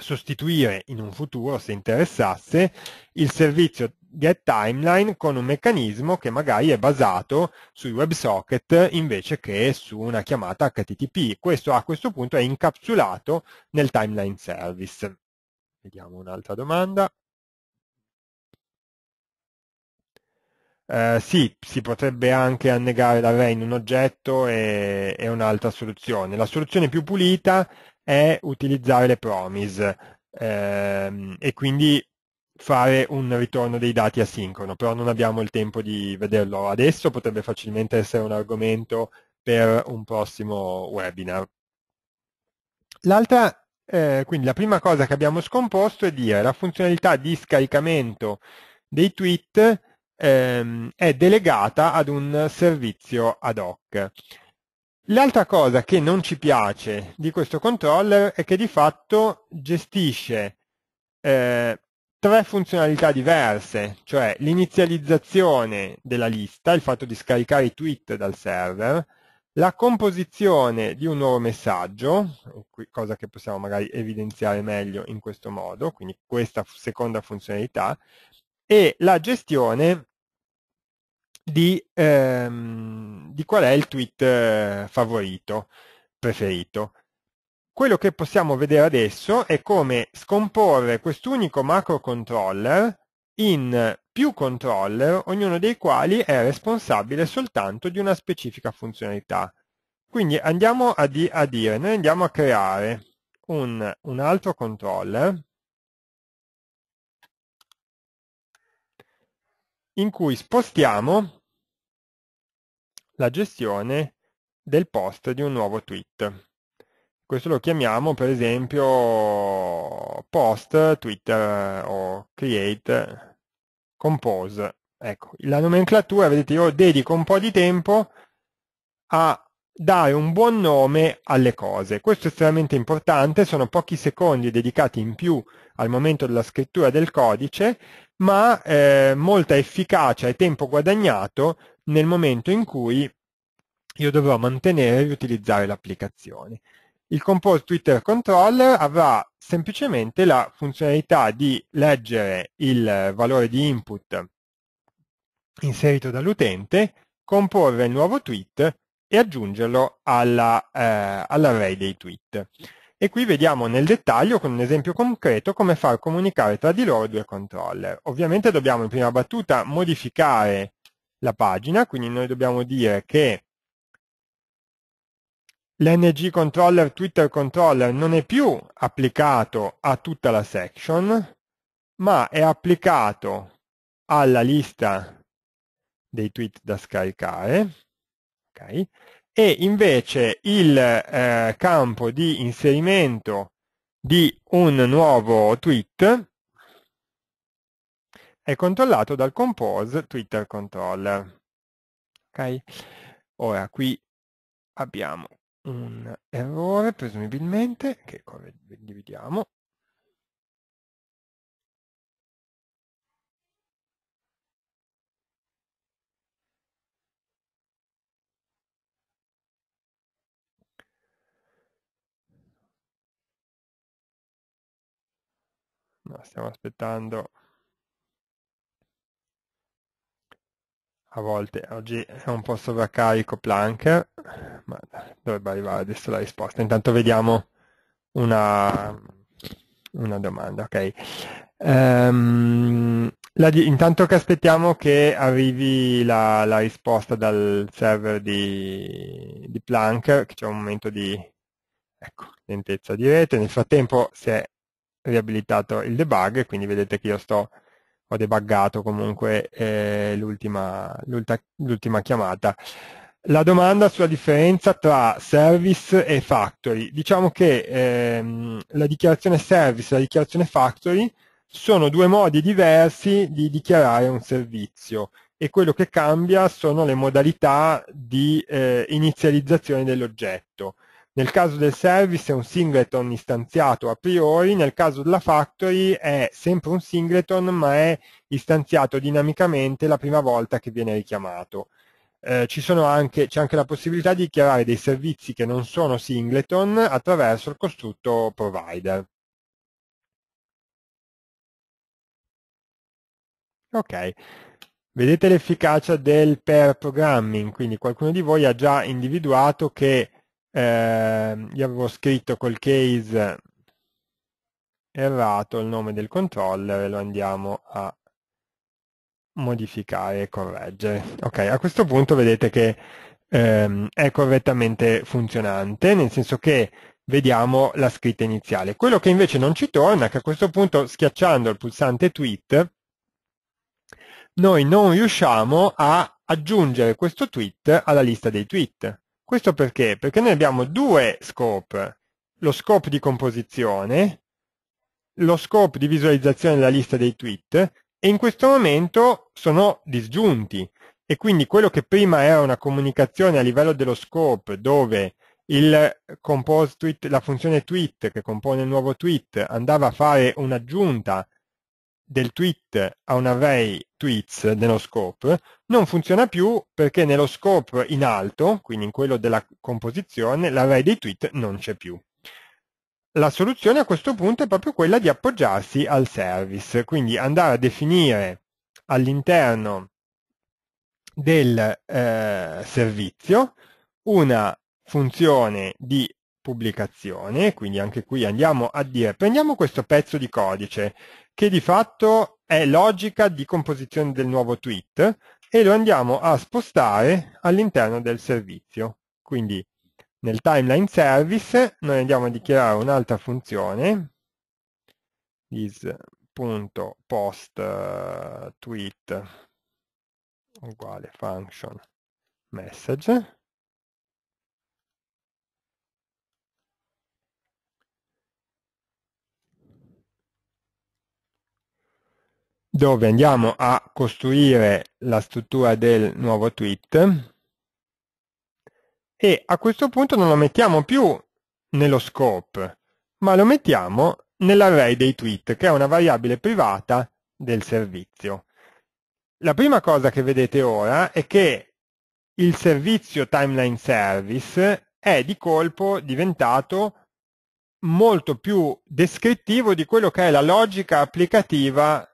sostituire in un futuro, se interessasse, il servizio get timeline con un meccanismo che magari è basato sui WebSocket invece che su una chiamata HTTP. Questo a questo punto è incapsulato nel timeline service. Vediamo un'altra domanda. Eh, sì, si potrebbe anche annegare l'array in un oggetto e, e un'altra soluzione. La soluzione più pulita è utilizzare le promise ehm, e quindi fare un ritorno dei dati asincrono, però non abbiamo il tempo di vederlo adesso, potrebbe facilmente essere un argomento per un prossimo webinar. L'altra, eh, quindi la prima cosa che abbiamo scomposto è dire la funzionalità di scaricamento dei tweet ehm, è delegata ad un servizio ad hoc. L'altra cosa che non ci piace di questo controller è che di fatto gestisce eh, tre funzionalità diverse, cioè l'inizializzazione della lista, il fatto di scaricare i tweet dal server, la composizione di un nuovo messaggio, cosa che possiamo magari evidenziare meglio in questo modo, quindi questa seconda funzionalità, e la gestione di, ehm, di qual è il tweet eh, favorito, preferito. Quello che possiamo vedere adesso è come scomporre quest'unico macro controller in più controller, ognuno dei quali è responsabile soltanto di una specifica funzionalità. Quindi andiamo a, di, a dire, noi andiamo a creare un, un altro controller in cui spostiamo la gestione del post di un nuovo tweet. Questo lo chiamiamo per esempio post, Twitter o create, compose. Ecco, la nomenclatura, vedete, io dedico un po' di tempo a dare un buon nome alle cose. Questo è estremamente importante, sono pochi secondi dedicati in più al momento della scrittura del codice ma eh, molta efficacia e tempo guadagnato nel momento in cui io dovrò mantenere e riutilizzare l'applicazione. Il Compose Twitter Controller avrà semplicemente la funzionalità di leggere il valore di input inserito dall'utente, comporre il nuovo tweet e aggiungerlo eh, all'array eh, all dei tweet. E qui vediamo nel dettaglio, con un esempio concreto, come far comunicare tra di loro due controller. Ovviamente dobbiamo in prima battuta modificare la pagina, quindi noi dobbiamo dire che l'NG controller Twitter controller non è più applicato a tutta la section, ma è applicato alla lista dei tweet da scaricare. Okay e invece il eh, campo di inserimento di un nuovo tweet è controllato dal compose Twitter controller ok Ora qui abbiamo un errore presumibilmente che correggiamo No, stiamo aspettando. A volte oggi è un po' sovraccarico Planck, ma dovrebbe arrivare adesso la risposta. Intanto vediamo una, una domanda. Ok. Um, la, intanto che aspettiamo che arrivi la, la risposta dal server di, di Planck, c'è un momento di ecco, lentezza di rete, nel frattempo si è riabilitato il debug quindi vedete che io sto, ho debuggato comunque eh, l'ultima, l'ultima chiamata. La domanda sulla differenza tra service e factory. Diciamo che ehm, la dichiarazione service e la dichiarazione factory sono due modi diversi di dichiarare un servizio e quello che cambia sono le modalità di eh, inizializzazione dell'oggetto. Nel caso del service è un singleton istanziato a priori, nel caso della factory è sempre un singleton ma è istanziato dinamicamente la prima volta che viene richiamato. Eh, c'è anche, anche la possibilità di dichiarare dei servizi che non sono singleton attraverso il costrutto provider. Ok, vedete l'efficacia del pair programming, quindi qualcuno di voi ha già individuato che eh, io avevo scritto col case errato il nome del controller e lo andiamo a modificare e correggere. Ok, a questo punto vedete che ehm, è correttamente funzionante, nel senso che vediamo la scritta iniziale. Quello che invece non ci torna è che a questo punto schiacciando il pulsante tweet noi non riusciamo a aggiungere questo tweet alla lista dei tweet. Questo perché? Perché noi abbiamo due scope, lo scope di composizione, lo scope di visualizzazione della lista dei tweet e in questo momento sono disgiunti e quindi quello che prima era una comunicazione a livello dello scope dove tweet, la funzione tweet che compone il nuovo tweet andava a fare un'aggiunta del tweet a un array tweets nello scope non funziona più perché nello scope in alto, quindi in quello della composizione, l'array dei tweet non c'è più. La soluzione a questo punto è proprio quella di appoggiarsi al service, quindi andare a definire all'interno del eh, servizio una funzione di pubblicazione, quindi anche qui andiamo a dire, prendiamo questo pezzo di codice, che di fatto è logica di composizione del nuovo tweet e lo andiamo a spostare all'interno del servizio. Quindi nel timeline service noi andiamo a dichiarare un'altra funzione is.postTweet eh, uguale function message dove andiamo a costruire la struttura del nuovo tweet e a questo punto non lo mettiamo più nello scope, ma lo mettiamo nell'array dei tweet, che è una variabile privata del servizio. La prima cosa che vedete ora è che il servizio timeline service è di colpo diventato molto più descrittivo di quello che è la logica applicativa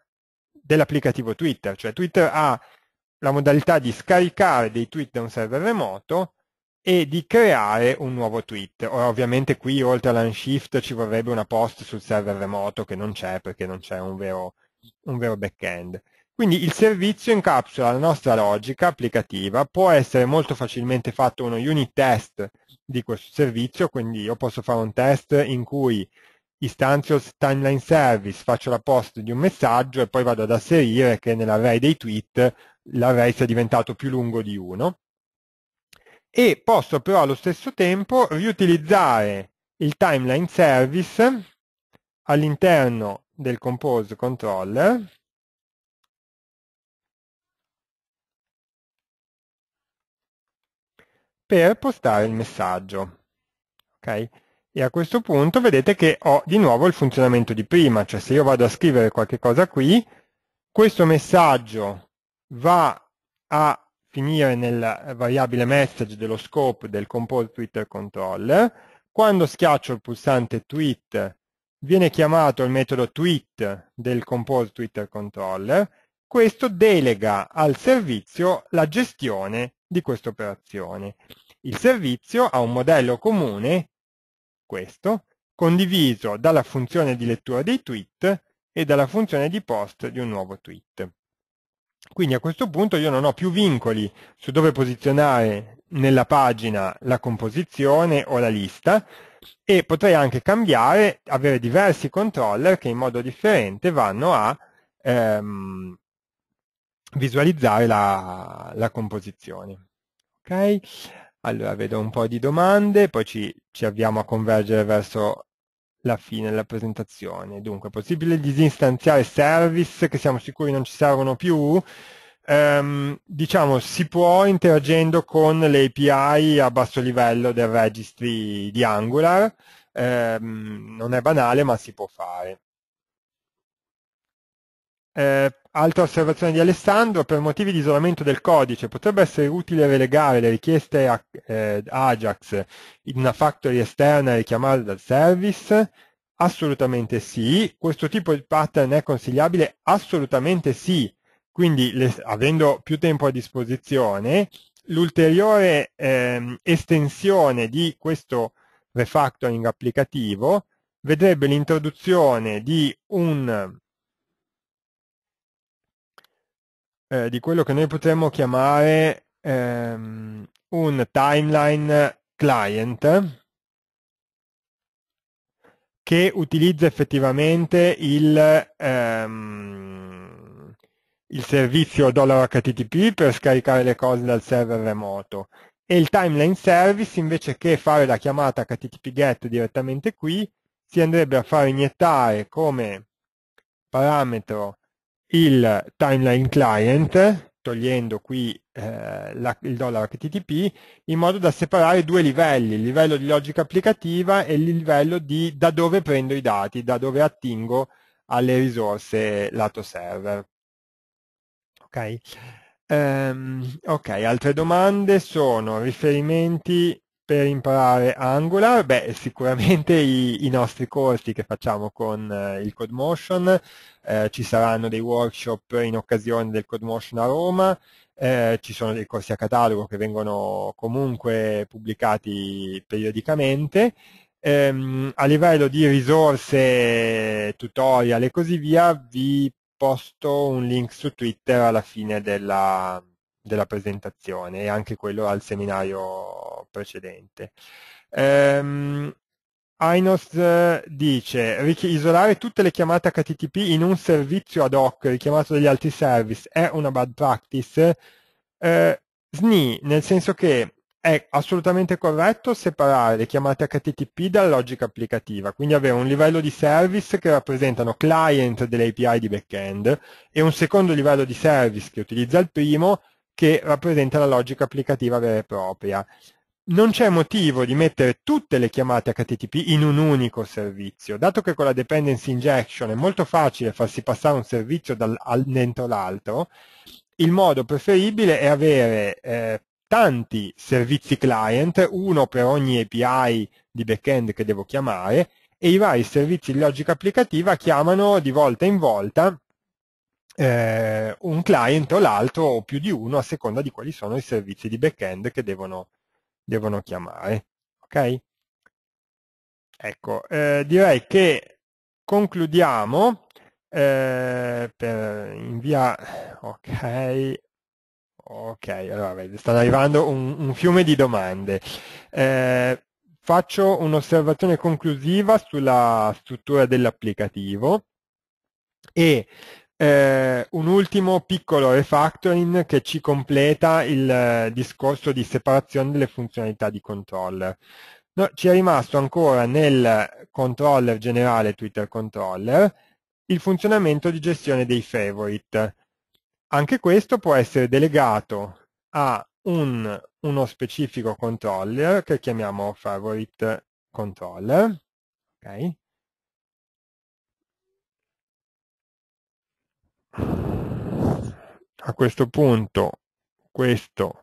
dell'applicativo Twitter, cioè Twitter ha la modalità di scaricare dei tweet da un server remoto e di creare un nuovo tweet. Ora, ovviamente qui oltre all'unshift ci vorrebbe una post sul server remoto che non c'è perché non c'è un vero, un vero back-end. Quindi il servizio incapsula la nostra logica applicativa, può essere molto facilmente fatto uno unit test di questo servizio, quindi io posso fare un test in cui istanzio timeline service, faccio la post di un messaggio e poi vado ad asserire che nell'array dei tweet l'array sia diventato più lungo di 1 e posso però allo stesso tempo riutilizzare il timeline service all'interno del compose controller per postare il messaggio. Okay? e a questo punto vedete che ho di nuovo il funzionamento di prima, cioè se io vado a scrivere qualche cosa qui, questo messaggio va a finire nella variabile message dello scope del compose Twitter control, quando schiaccio il pulsante tweet viene chiamato il metodo tweet del compose Twitter control, questo delega al servizio la gestione di questa operazione. Il servizio ha un modello comune questo, condiviso dalla funzione di lettura dei tweet e dalla funzione di post di un nuovo tweet. Quindi a questo punto io non ho più vincoli su dove posizionare nella pagina la composizione o la lista e potrei anche cambiare, avere diversi controller che in modo differente vanno a ehm, visualizzare la, la composizione. Okay? Allora, vedo un po' di domande, poi ci, ci avviamo a convergere verso la fine della presentazione. Dunque, è possibile disinstanziare service che siamo sicuri non ci servono più? Ehm, diciamo, si può interagendo con le API a basso livello del registry di Angular. Ehm, non è banale, ma si può fare. Eh, Altra osservazione di Alessandro, per motivi di isolamento del codice potrebbe essere utile relegare le richieste a, eh, Ajax in una factory esterna e richiamarle dal service? Assolutamente sì. Questo tipo di pattern è consigliabile? Assolutamente sì. Quindi le, avendo più tempo a disposizione, l'ulteriore eh, estensione di questo refactoring applicativo vedrebbe l'introduzione di un eh, di quello che noi potremmo chiamare ehm, un timeline client che utilizza effettivamente il, ehm, il servizio $HTTP per scaricare le cose dal server remoto e il timeline service invece che fare la chiamata HTTP GET direttamente qui si andrebbe a far iniettare come parametro il timeline client, togliendo qui eh, la, il dollaro HTTP, in modo da separare due livelli, il livello di logica applicativa e il livello di da dove prendo i dati, da dove attingo alle risorse lato server. Ok, um, okay altre domande sono riferimenti per imparare Angular, beh, sicuramente i, i nostri corsi che facciamo con eh, il CodeMotion eh, ci saranno dei workshop in occasione del CodeMotion a Roma, eh, ci sono dei corsi a catalogo che vengono comunque pubblicati periodicamente. Ehm, a livello di risorse, tutorial e così via, vi posto un link su Twitter alla fine della, della presentazione e anche quello al seminario precedente. Ehm, Ainos eh, dice, isolare tutte le chiamate HTTP in un servizio ad hoc richiamato dagli altri service è una bad practice. Eh, SNI, nel senso che è assolutamente corretto separare le chiamate HTTP dalla logica applicativa, quindi avere un livello di service che rappresentano client delle API di backend e un secondo livello di service che utilizza il primo che rappresenta la logica applicativa vera e propria non c'è motivo di mettere tutte le chiamate HTTP in un unico servizio, dato che con la dependency injection è molto facile farsi passare un servizio dal, al, dentro l'altro, il modo preferibile è avere eh, tanti servizi client, uno per ogni API di backend che devo chiamare, e i vari servizi di logica applicativa chiamano di volta in volta eh, un client o l'altro o più di uno a seconda di quali sono i servizi di backend che devono chiamare devono chiamare. Ok? Ecco, eh, direi che concludiamo eh, per, inviare... Ok, ok, allora vedi, stanno arrivando un, un, fiume di domande. Eh, faccio un'osservazione conclusiva sulla struttura dell'applicativo e eh, un ultimo piccolo refactoring che ci completa il eh, discorso di separazione delle funzionalità di controller. No, ci è rimasto ancora nel controller generale Twitter controller il funzionamento di gestione dei favorite. Anche questo può essere delegato a un, uno specifico controller che chiamiamo favorite controller. Okay. a questo punto questo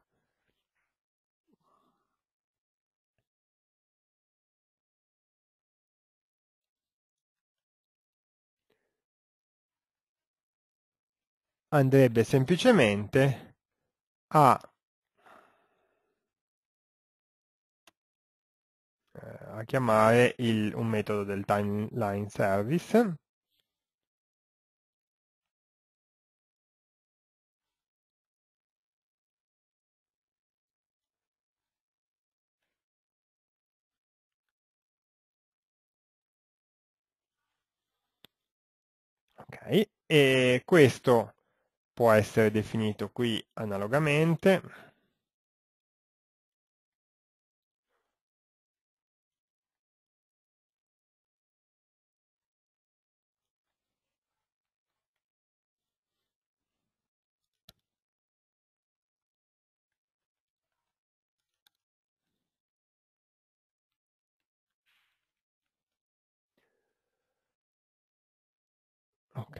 andrebbe semplicemente a, eh, a chiamare il, un metodo del timeline service e questo può essere definito qui analogamente Ok.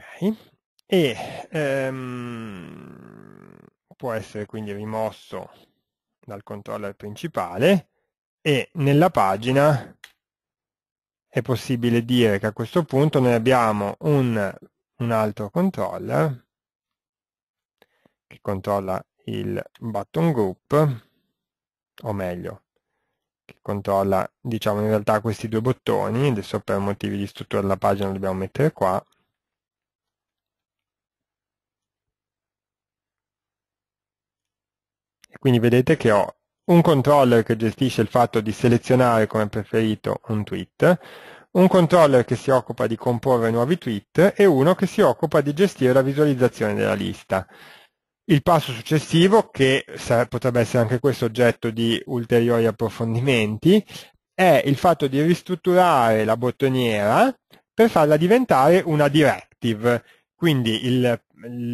E ehm, può essere quindi rimosso dal controller principale e nella pagina è possibile dire che a questo punto noi abbiamo un, un altro controller che controlla il button group o meglio che controlla diciamo in realtà questi due bottoni adesso per motivi di struttura della pagina lo dobbiamo mettere qua Quindi vedete che ho un controller che gestisce il fatto di selezionare come preferito un tweet, un controller che si occupa di comporre nuovi tweet e uno che si occupa di gestire la visualizzazione della lista. Il passo successivo, che potrebbe essere anche questo oggetto di ulteriori approfondimenti, è il fatto di ristrutturare la bottoniera per farla diventare una directive, quindi il,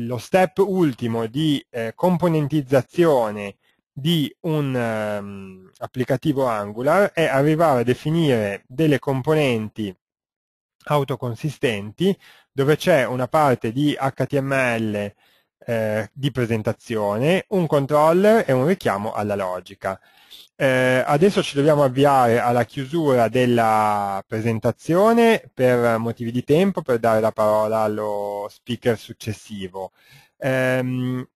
lo step ultimo di eh, componentizzazione di un um, applicativo Angular è arrivare a definire delle componenti autoconsistenti dove c'è una parte di HTML eh, di presentazione, un controller e un richiamo alla logica. Eh, adesso ci dobbiamo avviare alla chiusura della presentazione per motivi di tempo, per dare la parola allo speaker successivo. Eh,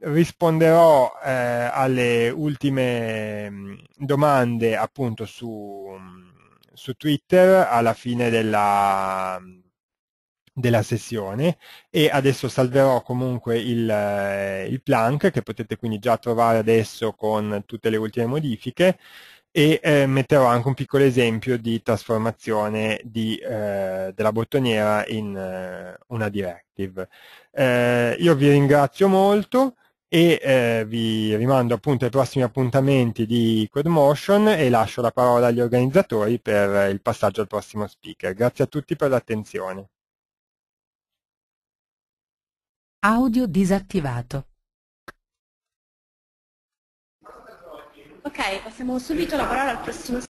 risponderò eh, alle ultime mm, domande appunto su, mm, su Twitter alla fine della, mm, della sessione e adesso salverò comunque il, eh, il plank che potete quindi già trovare adesso con tutte le ultime modifiche e eh, metterò anche un piccolo esempio di trasformazione di, eh, della bottoniera in eh, una directive. Eh, io vi ringrazio molto e eh, vi rimando appunto ai prossimi appuntamenti di CodeMotion e lascio la parola agli organizzatori per il passaggio al prossimo speaker. Grazie a tutti per l'attenzione. Audio disattivato. Ok, passiamo subito la parola al prossimo